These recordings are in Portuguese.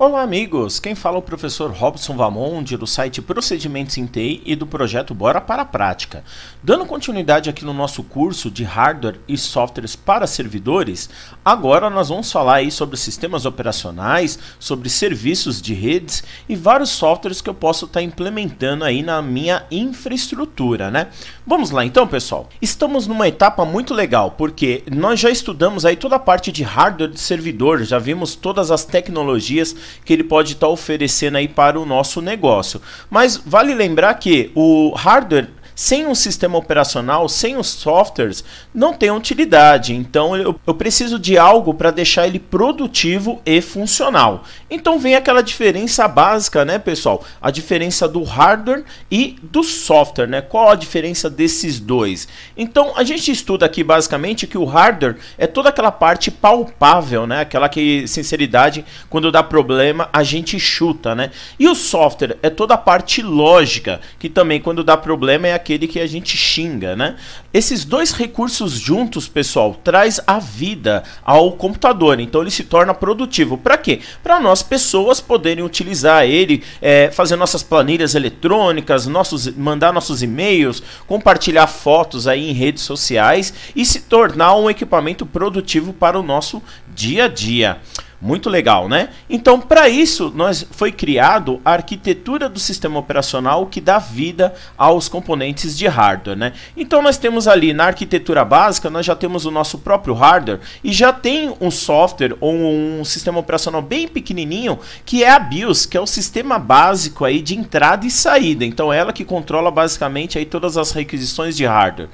Olá amigos, quem fala é o professor Robson Vamonde do site Procedimentos em TI e do projeto Bora para a Prática. Dando continuidade aqui no nosso curso de hardware e softwares para servidores, agora nós vamos falar aí sobre sistemas operacionais, sobre serviços de redes e vários softwares que eu posso estar tá implementando aí na minha infraestrutura, né? Vamos lá então pessoal, estamos numa etapa muito legal porque nós já estudamos aí toda a parte de hardware de servidor, já vimos todas as tecnologias que ele pode estar tá oferecendo aí para o nosso negócio. Mas vale lembrar que o hardware sem um sistema operacional, sem os softwares, não tem utilidade. Então eu, eu preciso de algo para deixar ele produtivo e funcional. Então vem aquela diferença básica, né, pessoal? A diferença do hardware e do software, né? Qual a diferença desses dois? Então a gente estuda aqui basicamente que o hardware é toda aquela parte palpável, né? Aquela que sinceridade, quando dá problema, a gente chuta, né? E o software é toda a parte lógica, que também quando dá problema é a aquele que a gente xinga, né? Esses dois recursos juntos, pessoal, traz a vida ao computador, então ele se torna produtivo. Para quê? Para nós pessoas poderem utilizar ele, é, fazer nossas planilhas eletrônicas, nossos, mandar nossos e-mails, compartilhar fotos aí em redes sociais e se tornar um equipamento produtivo para o nosso dia a dia. Muito legal, né? Então, para isso, nós foi criado a arquitetura do sistema operacional que dá vida aos componentes de hardware, né? Então, nós temos ali na arquitetura básica, nós já temos o nosso próprio hardware e já tem um software ou um sistema operacional bem pequenininho que é a BIOS, que é o sistema básico aí de entrada e saída. Então, ela que controla basicamente aí todas as requisições de hardware.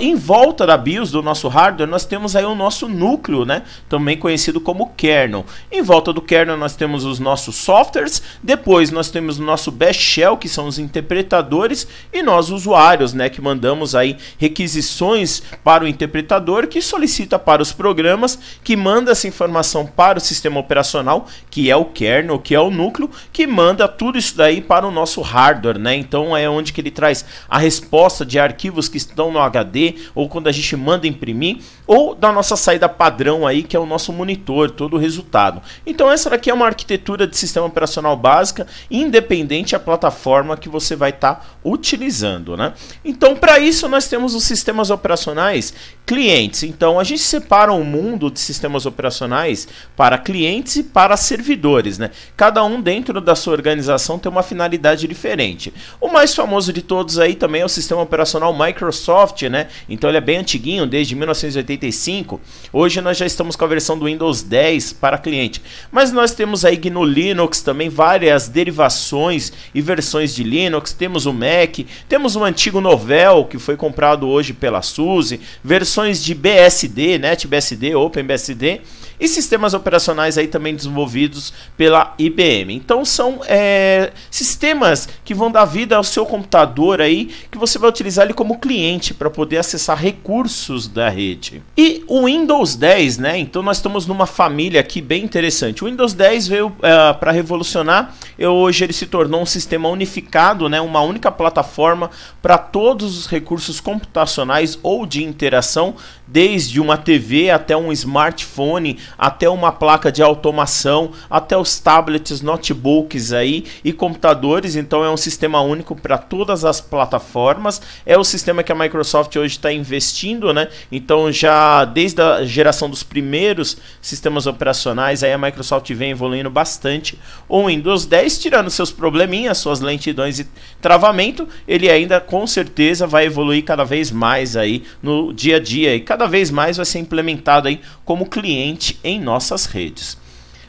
Em volta da BIOS do nosso hardware, nós temos aí o nosso núcleo, né? Também conhecido como kernel kernel. Em volta do kernel nós temos os nossos softwares, depois nós temos o nosso bash shell, que são os interpretadores, e nós usuários, né, que mandamos aí requisições para o interpretador, que solicita para os programas, que manda essa informação para o sistema operacional, que é o kernel, que é o núcleo, que manda tudo isso daí para o nosso hardware, né? Então é onde que ele traz a resposta de arquivos que estão no HD ou quando a gente manda imprimir ou da nossa saída padrão aí que é o nosso monitor, todo resultado. Então essa daqui é uma arquitetura de sistema operacional básica, independente da plataforma que você vai estar tá utilizando, né? Então para isso nós temos os sistemas operacionais clientes. Então a gente separa o um mundo de sistemas operacionais para clientes e para servidores, né? Cada um dentro da sua organização tem uma finalidade diferente. O mais famoso de todos aí também é o sistema operacional Microsoft, né? Então ele é bem antiguinho, desde 1985. Hoje nós já estamos com a versão do Windows 10 para cliente. Mas nós temos aí no Linux também, várias derivações e versões de Linux, temos o Mac, temos o antigo Novel que foi comprado hoje pela Suzy, versões de BSD, NetBSD, OpenBSD, e sistemas operacionais aí também desenvolvidos pela IBM. Então são é, sistemas que vão dar vida ao seu computador aí, que você vai utilizar ele como cliente para poder acessar recursos da rede. E o Windows 10, né? Então nós estamos numa família aqui bem interessante. O Windows 10 veio é, para revolucionar. Eu, hoje ele se tornou um sistema unificado, né? Uma única plataforma para todos os recursos computacionais ou de interação desde uma TV até um smartphone, até uma placa de automação, até os tablets, notebooks aí e computadores. Então é um sistema único para todas as plataformas. É o sistema que a Microsoft hoje está investindo, né? Então já desde a geração dos primeiros sistemas operacionais, aí a Microsoft vem evoluindo bastante. O Windows 10 tirando seus probleminhas, suas lentidões e travamento, ele ainda com certeza vai evoluir cada vez mais aí no dia a dia. E cada cada vez mais vai ser implementado aí como cliente em nossas redes.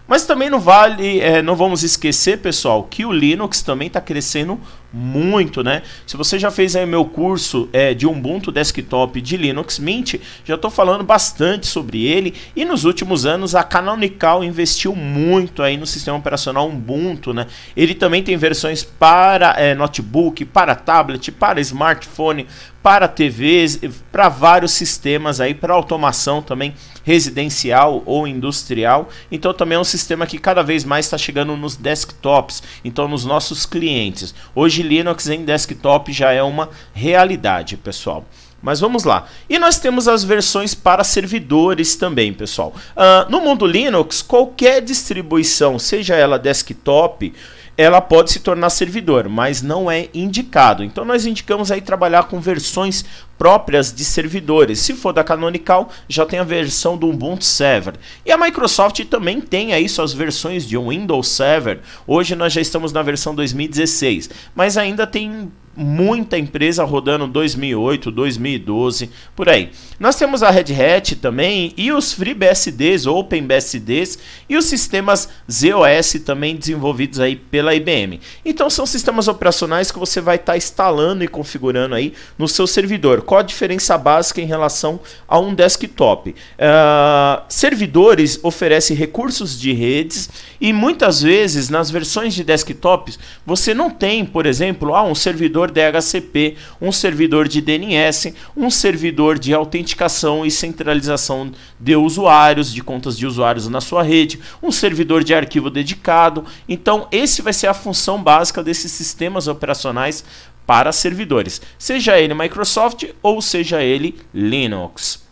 Mas também não vale, é, não vamos esquecer, pessoal, que o Linux também está crescendo muito, né? Se você já fez aí meu curso é, de Ubuntu Desktop de Linux Mint, já estou falando bastante sobre ele e nos últimos anos a Canonical investiu muito aí no sistema operacional Ubuntu, né? Ele também tem versões para é, notebook, para tablet, para smartphone, para TVs, para vários sistemas aí, para automação também residencial ou industrial. Então também é um sistema que cada vez mais está chegando nos desktops, então nos nossos clientes. Hoje hoje Linux em desktop já é uma realidade, pessoal. Mas vamos lá. E nós temos as versões para servidores também, pessoal. Uh, no mundo Linux, qualquer distribuição, seja ela desktop, ela pode se tornar servidor, mas não é indicado. Então nós indicamos aí trabalhar com versões próprias de servidores. Se for da Canonical, já tem a versão do Ubuntu Server. E a Microsoft também tem aí suas versões de Windows Server. Hoje nós já estamos na versão 2016, mas ainda tem muita empresa rodando 2008, 2012, por aí. Nós temos a Red Hat também e os FreeBSDs, OpenBSDs e os sistemas ZOS também desenvolvidos aí pela IBM. Então são sistemas operacionais que você vai estar tá instalando e configurando aí no seu servidor. Qual a diferença básica em relação a um desktop? Uh, servidores oferecem recursos de redes e muitas vezes nas versões de desktops você não tem, por exemplo, ah, um servidor servidor DHCP, um servidor de DNS, um servidor de autenticação e centralização de usuários, de contas de usuários na sua rede, um servidor de arquivo dedicado. Então, esse vai ser a função básica desses sistemas operacionais para servidores, seja ele Microsoft ou seja ele Linux.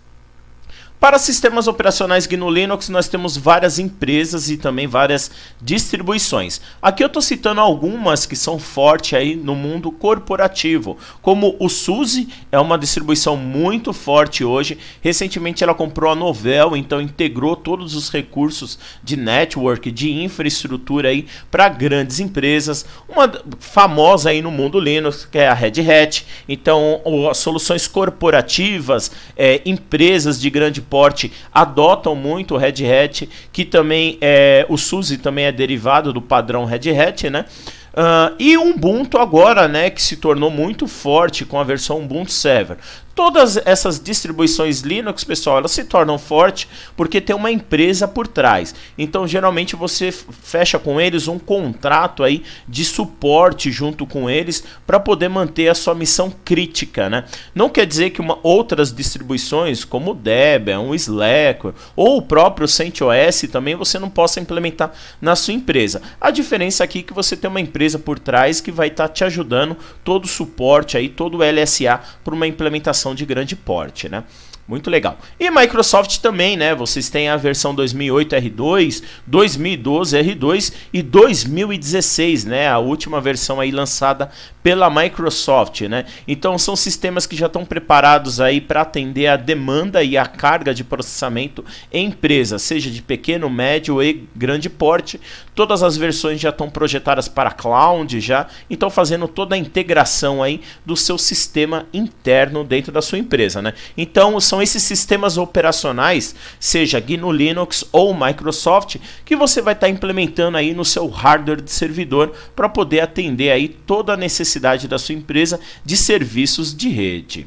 Para sistemas operacionais GNU Linux, nós temos várias empresas e também várias distribuições. Aqui eu estou citando algumas que são fortes aí no mundo corporativo, como o SUSE, é uma distribuição muito forte hoje. Recentemente ela comprou a Novell, então integrou todos os recursos de network, de infraestrutura aí para grandes empresas. Uma famosa aí no mundo Linux, que é a Red Hat. Então, soluções corporativas, é, empresas de grande porte adotam muito o Red Hat, que também é o SUSE também é derivado do padrão Red Hat, né? Uh, e Ubuntu agora, né, que se tornou muito forte com a versão Ubuntu Server. Todas essas distribuições Linux, pessoal, elas se tornam fortes porque tem uma empresa por trás. Então, geralmente você fecha com eles um contrato aí de suporte junto com eles para poder manter a sua missão crítica, né? Não quer dizer que uma, outras distribuições como o Debian, o Slack ou o próprio CentOS também você não possa implementar na sua empresa. A diferença aqui é que você tem uma empresa por trás que vai estar tá te ajudando todo o suporte aí, todo o LSA para uma implementação de grande porte, né? Muito legal. E Microsoft também, né? Vocês têm a versão 2008 R2, 2012 R2 e 2016, né? A última versão aí lançada pela Microsoft, né? Então são sistemas que já estão preparados aí para atender a demanda e a carga de processamento em empresa, seja de pequeno, médio e grande porte. Todas as versões já estão projetadas para cloud já, então fazendo toda a integração aí do seu sistema interno dentro da sua empresa, né? Então são esses sistemas operacionais, seja GNU Linux ou Microsoft, que você vai estar tá implementando aí no seu hardware de servidor para poder atender aí toda a necessidade necessidade da sua empresa de serviços de rede.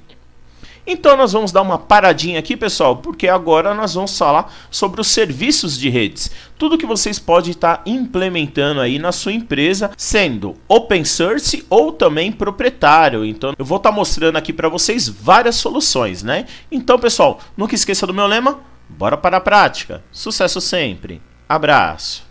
Então nós vamos dar uma paradinha aqui, pessoal, porque agora nós vamos falar sobre os serviços de redes. Tudo que vocês podem estar implementando aí na sua empresa, sendo open source ou também proprietário. Então eu vou estar mostrando aqui para vocês várias soluções, né? Então, pessoal, nunca esqueça do meu lema, bora para a prática. Sucesso sempre. Abraço.